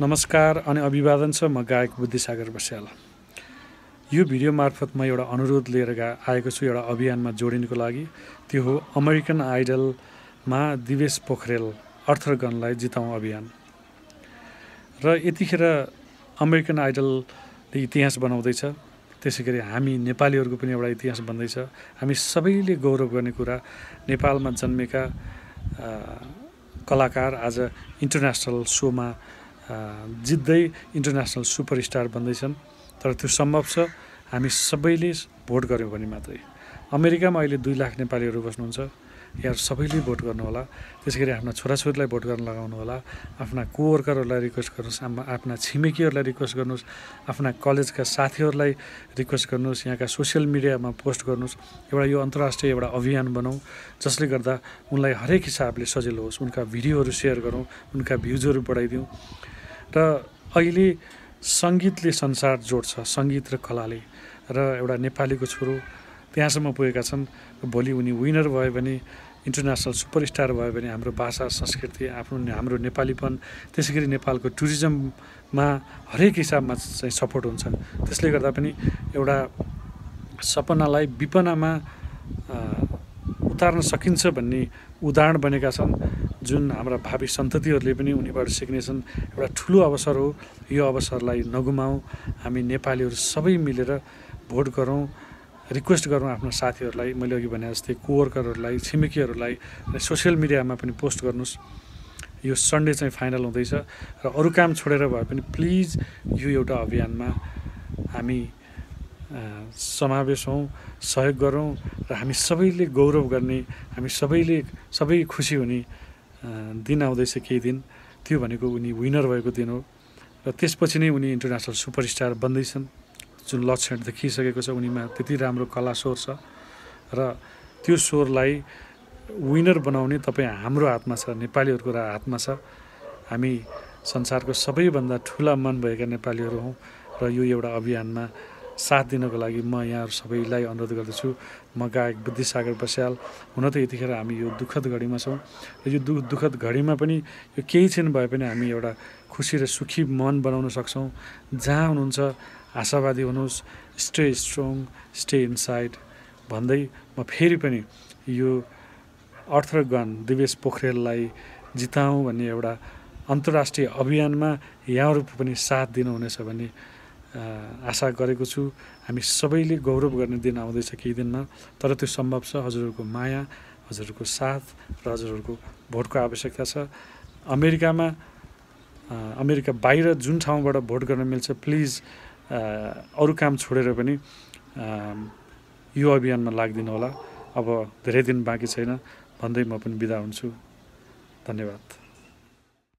नमस्कार अनि अभिवादन छ म गायक बुद्धिसागर बस्याल यो भिडियो मार्फत म एउटा अनुरोध लिएर आएको छु एउटा अभियानमा जोडिनुको लागि त्यो हो अमेरिकन आइडलमा दिवेश पोखरेल अर्थगनलाई जिताउँ अभियान र यतिखेर अमेरिकन आइडलले इतिहास बनाउँदैछ त्यसै गरी हामी नेपालीहरूको पनि एउटा इतिहास बन्दैछ हामी सबैले गौरव गर्ने कुरा नेपालमा जन्मेका कलाकार आज इन्टरनेसनल सोमा जित्दै इन्टरनेसनल सुपरस्टार बन्दैछन् तर त्यो सम्भव छ हामी सबैले भोट गऱ्यौँ भने मात्रै अमेरिकामा अहिले दुई लाख नेपालीहरू बस्नुहुन्छ या सबैले भोट गर्नुहोला त्यसै गरी आफ्ना छोराछोरीलाई भोट गर्न लगाउनु होला आफ्ना कोवर्करहरूलाई रिक्वेस्ट गर्नुहोस् आफ्ना छिमेकीहरूलाई रिक्वेस्ट गर्नुहोस् आफ्ना कलेजका साथीहरूलाई रिक्वेस्ट गर्नुहोस् यहाँका सोसियल मिडियामा पोस्ट गर्नुहोस् एउटा यो अन्तर्राष्ट्रिय एउटा अभियान बनाउँ जसले गर्दा उनलाई हरेक हिसाबले सजिलो होस् उनका भिडियोहरू सेयर गरौँ उनका भ्युजहरू बढाइदिउँ र अहिले सङ्गीतले संसार जोड्छ सङ्गीत र कलाले र एउटा नेपालीको छोरो त्यहाँसम्म पुगेका छन् भोलि उनी विनर भयो भने इन्टरनेसनल सुपरस्टार भयो भने हाम्रो भाषा संस्कृति आफ्नो हाम्रो नेपालीपन त्यसै गरी नेपालको टुरिज्ममा हरेक हिसाबमा चाहिँ सपोर्ट हुन्छ त्यसले गर्दा पनि एउटा सपनालाई विपनामा उतार्न सकिन्छ भन्ने उदाहरण बनेका छन् जुन हाम्रा भावी सन्ततिहरूले पनि उनीबाट सिक्नेछन् एउटा ठुलो अवसर हो यो अवसरलाई नगुमाऊ हामी नेपालीहरू सबै मिलेर भोट गरौँ रिक्वेस्ट गरौँ आफ्नो साथीहरूलाई मैले अघि भने जस्तै कोवर्करहरूलाई छिमेकीहरूलाई सोसियल मिडियामा पनि पोस्ट गर्नुहोस् यो सन्डे चाहिँ फाइनल हुँदैछ र अरू काम छोडेर भए पनि प्लिज यो एउटा अभियानमा हामी समावेश हौँ सहयोग गरौँ र हामी सबैले गौरव गर्ने हामी सबैले सबै खुसी हुने दिन आउँदैछ केही दिन त्यो भनेको उनी विनर भएको दिन हो र त्यसपछि नै उनी इन्टरनेसनल सुपरस्टार बन्दैछन् जुन लक्षण देखिसकेको छ उनीमा त्यति राम्रो कला स्वर छ र त्यो स्वरलाई विनर बनाउने तपाईँ हाम्रो हातमा छ नेपालीहरूको हातमा छ हामी संसारको सबैभन्दा ठुला मन भएका नेपालीहरू हौँ र यो एउटा अभियानमा साथ दिनको लागि म यहाँहरू सबैलाई अनुरोध गर्दछु म गायक बुद्धिसागर बस्याल हुन त यतिखेर हामी यो दुःखद घडीमा छौँ र यो दु दुःखद घडीमा पनि यो केही क्षण भए पनि हामी एउटा खुसी र सुखी मन बनाउन सक्छौँ जहाँ हुनुहुन्छ आशावादी हुनुहोस् स्टे स्ट्रङ स्टे इनसाइड भन्दै म फेरि पनि यो अर्थ दिवेश पोखरेललाई जिताउँ भन्ने एउटा अन्तर्राष्ट्रिय अभियानमा यहाँहरू पनि साथ दिनुहुनेछ भन्ने आशा गरेको छु हामी सबैले गौरव गर्ने दिन आउँदैछ केही दिनमा तर त्यो सम्भव छ हजुरहरूको माया हजुरहरूको साथ र हजुरहरूको भोटको आवश्यकता छ अमेरिकामा अमेरिका बाहिर जुन ठाउँबाट भोट गर्न मिल्छ प्लिज अरू काम छोडेर पनि यो अभियानमा लागिदिनु होला अब धेरै दिन बाँकी छैन भन्दै म पनि बिदा हुन्छु धन्यवाद